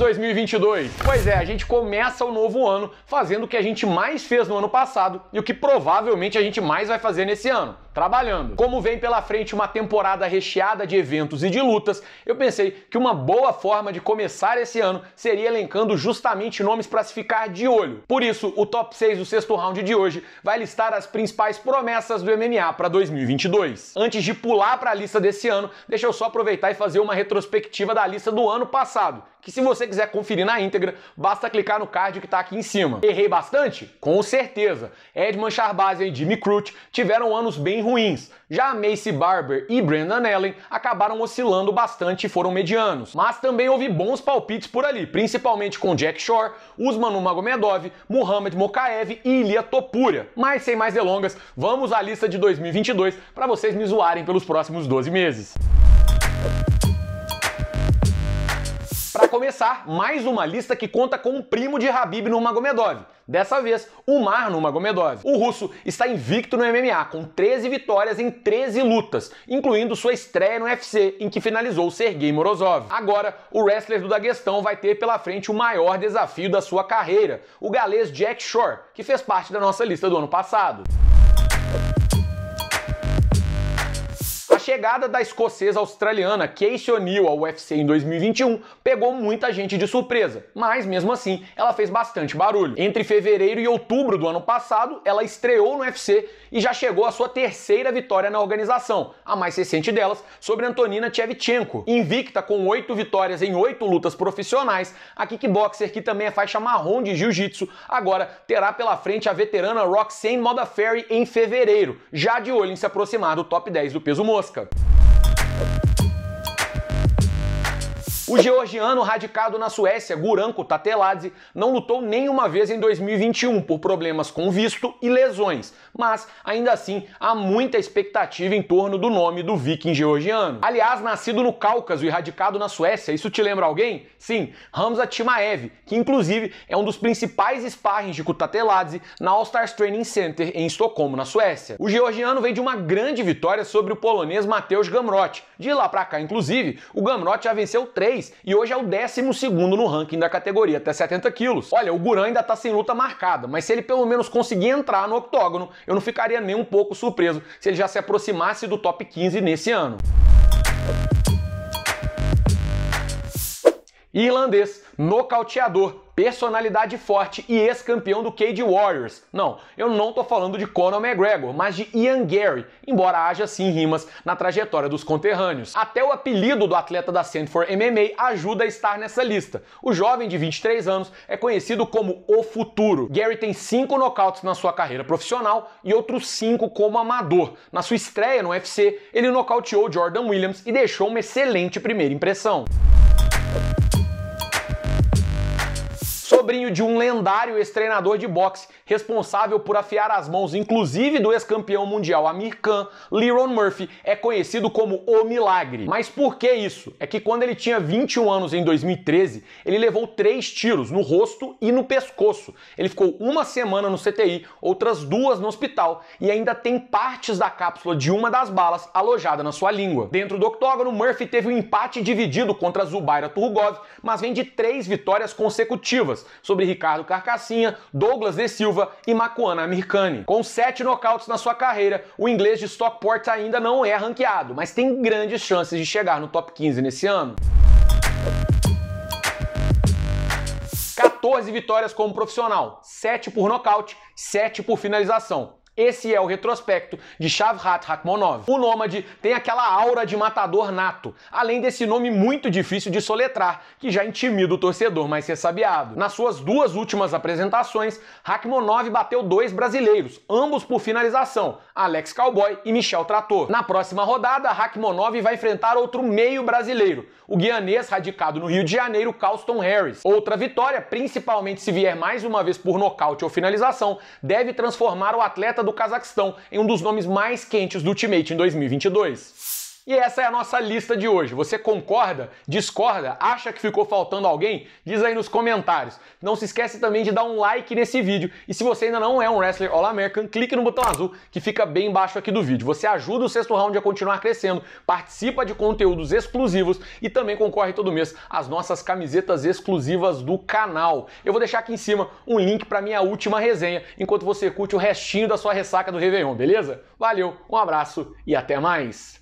2022. Pois é, a gente começa o novo ano fazendo o que a gente mais fez no ano passado e o que provavelmente a gente mais vai fazer nesse ano trabalhando. Como vem pela frente uma temporada recheada de eventos e de lutas, eu pensei que uma boa forma de começar esse ano seria elencando justamente nomes para se ficar de olho. Por isso, o top 6 do sexto round de hoje vai listar as principais promessas do MMA para 2022. Antes de pular para a lista desse ano, deixa eu só aproveitar e fazer uma retrospectiva da lista do ano passado, que se você quiser conferir na íntegra, basta clicar no card que está aqui em cima. Errei bastante? Com certeza. Edman Charbaz e Jimmy Crute tiveram anos bem ruins. Já Macy Barber e Brandon Allen acabaram oscilando bastante e foram medianos, mas também houve bons palpites por ali, principalmente com Jack Shore, Usman Magomedov, Muhammad Mokaev e Ilya Topuria. Mas sem mais delongas, vamos à lista de 2022 para vocês me zoarem pelos próximos 12 meses. Para começar, mais uma lista que conta com um primo de Habib Magomedov. Dessa vez, o Marno Magomedov. O russo está invicto no MMA, com 13 vitórias em 13 lutas, incluindo sua estreia no UFC, em que finalizou Sergei Morozov. Agora, o wrestler do Daguestão vai ter pela frente o maior desafio da sua carreira, o galês Jack Shore, que fez parte da nossa lista do ano passado. chegada da escocesa australiana Casey O'Neill ao UFC em 2021 pegou muita gente de surpresa, mas mesmo assim ela fez bastante barulho. Entre fevereiro e outubro do ano passado, ela estreou no UFC e já chegou à sua terceira vitória na organização, a mais recente delas sobre Antonina Tchevchenko. Invicta com oito vitórias em oito lutas profissionais, a kickboxer, que também é faixa marrom de jiu-jitsu, agora terá pela frente a veterana Roxanne Modafferi em fevereiro, já de olho em se aproximar do top 10 do peso mosca busca. O georgiano radicado na Suécia, Guranko Tateladze, não lutou nenhuma vez em 2021 por problemas com visto e lesões, mas ainda assim há muita expectativa em torno do nome do viking georgiano. Aliás, nascido no Cáucaso e radicado na Suécia, isso te lembra alguém? Sim, Hamza Timaev, que inclusive é um dos principais sparrings de Kutateladze na All-Stars Training Center em Estocolmo, na Suécia. O georgiano vem de uma grande vitória sobre o polonês Mateusz Gamrot. De lá para cá, inclusive, o Gamrot já venceu três e hoje é o 12 no ranking da categoria, até 70 quilos. Olha, o Guran ainda tá sem luta marcada, mas se ele pelo menos conseguir entrar no octógono, eu não ficaria nem um pouco surpreso se ele já se aproximasse do top 15 nesse ano. Irlandês, nocauteador, personalidade forte e ex-campeão do Cage Warriors. Não, eu não tô falando de Conor McGregor, mas de Ian Gary, embora haja sim rimas na trajetória dos conterrâneos. Até o apelido do atleta da Sanford MMA ajuda a estar nessa lista. O jovem de 23 anos é conhecido como o futuro. Gary tem cinco nocautes na sua carreira profissional e outros cinco como amador. Na sua estreia no UFC, ele nocauteou Jordan Williams e deixou uma excelente primeira impressão sobrinho de um lendário ex-treinador de boxe, responsável por afiar as mãos, inclusive do ex-campeão mundial Amir Khan, Leron Murphy, é conhecido como O Milagre. Mas por que isso? É que quando ele tinha 21 anos em 2013, ele levou três tiros no rosto e no pescoço. Ele ficou uma semana no CTI, outras duas no hospital e ainda tem partes da cápsula de uma das balas alojada na sua língua. Dentro do octógono, Murphy teve um empate dividido contra Zubaira Turgov, mas vem de três vitórias consecutivas, sobre Ricardo Carcassinha, Douglas De Silva e Macuana Amirkani. Com sete nocautes na sua carreira, o inglês de Stockport ainda não é ranqueado, mas tem grandes chances de chegar no top 15 nesse ano. 14 vitórias como profissional, 7 por nocaute, 7 por finalização. Esse é o retrospecto de Shavkat Rakhmonov. O Nômade tem aquela aura de matador nato, além desse nome muito difícil de soletrar, que já intimida o torcedor mais ressabiado. Nas suas duas últimas apresentações, Rakhmonov bateu dois brasileiros, ambos por finalização, Alex Cowboy e Michel Trator. Na próxima rodada, Rakhmonov vai enfrentar outro meio brasileiro, o guianês radicado no Rio de Janeiro, Carlston Harris. Outra vitória, principalmente se vier mais uma vez por nocaute ou finalização, deve transformar o atleta do do Cazaquistão em um dos nomes mais quentes do Ultimate em 2022. E essa é a nossa lista de hoje. Você concorda? Discorda? Acha que ficou faltando alguém? Diz aí nos comentários. Não se esquece também de dar um like nesse vídeo. E se você ainda não é um wrestler All American, clique no botão azul que fica bem embaixo aqui do vídeo. Você ajuda o sexto round a continuar crescendo, participa de conteúdos exclusivos e também concorre todo mês às nossas camisetas exclusivas do canal. Eu vou deixar aqui em cima um link para minha última resenha, enquanto você curte o restinho da sua ressaca do Réveillon, beleza? Valeu, um abraço e até mais!